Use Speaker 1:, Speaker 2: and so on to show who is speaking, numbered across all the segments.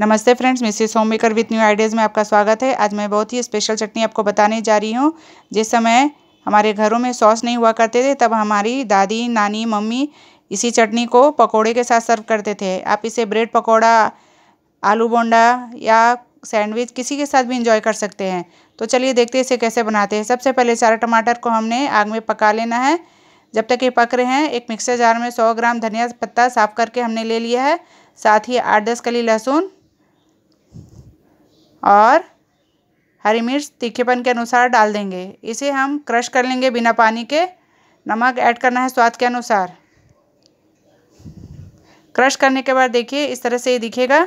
Speaker 1: नमस्ते friends Mrs homemaker with new ideas में आपका स्वागत है आज मैं बहुत ही स्पेशल चटनी आपको बताने जा रही हूँ जिस समय हमारे घरों में सॉस नहीं हुआ करते थे तब हमारी दादी नानी मम्मी इसी चटनी को पकोड़े के साथ सर्व करते थे आप इसे ब्रेड पकौड़ा आलू बोंडा या सैंडविच किसी के साथ भी इंजॉय कर सकते हैं तो चलिए देखते हैं इसे कैसे बनाते हैं सबसे पहले सारा टमाटर को हमने आग में पका लेना है जब तक ये पक रहे हैं एक मिक्सर जार में सौ ग्राम धनिया पत्ता साफ़ करके हमने ले लिया है साथ ही आठ दस कली लहसुन और हरी मिर्च तीखेपन के अनुसार डाल देंगे इसे हम क्रश कर लेंगे बिना पानी के नमक ऐड करना है स्वाद के अनुसार क्रश करने के बाद देखिए इस तरह से ये दिखेगा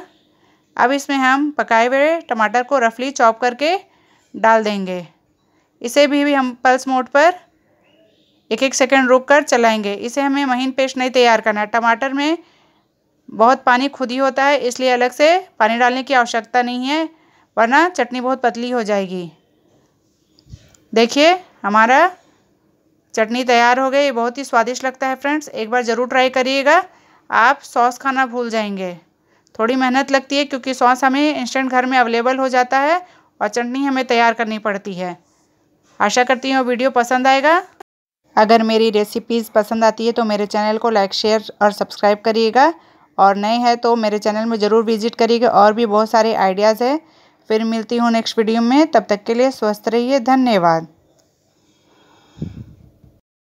Speaker 1: अब इसमें हम पकाए हुए टमाटर को रफली चॉप करके डाल देंगे इसे भी, भी हम पल्स मोड पर एक एक सेकंड रुक कर चलाएँगे इसे हमें महीन पेस्ट नहीं तैयार करना है टमाटर में बहुत पानी खुद ही होता है इसलिए अलग से पानी डालने की आवश्यकता नहीं है वरना चटनी बहुत पतली हो जाएगी देखिए हमारा चटनी तैयार हो गई बहुत ही स्वादिष्ट लगता है फ्रेंड्स एक बार ज़रूर ट्राई करिएगा आप सॉस खाना भूल जाएंगे थोड़ी मेहनत लगती है क्योंकि सॉस हमें इंस्टेंट घर में अवेलेबल हो जाता है और चटनी हमें तैयार करनी पड़ती है आशा करती हूँ वीडियो पसंद आएगा अगर मेरी रेसिपीज़ पसंद आती है तो मेरे चैनल को लाइक शेयर और सब्सक्राइब करिएगा और नए हैं तो मेरे चैनल में ज़रूर विज़िट करिएगा और भी बहुत सारे आइडियाज़ हैं फिर मिलती हूँ नेक्स्ट वीडियो में तब तक के लिए स्वस्थ रहिए धन्यवाद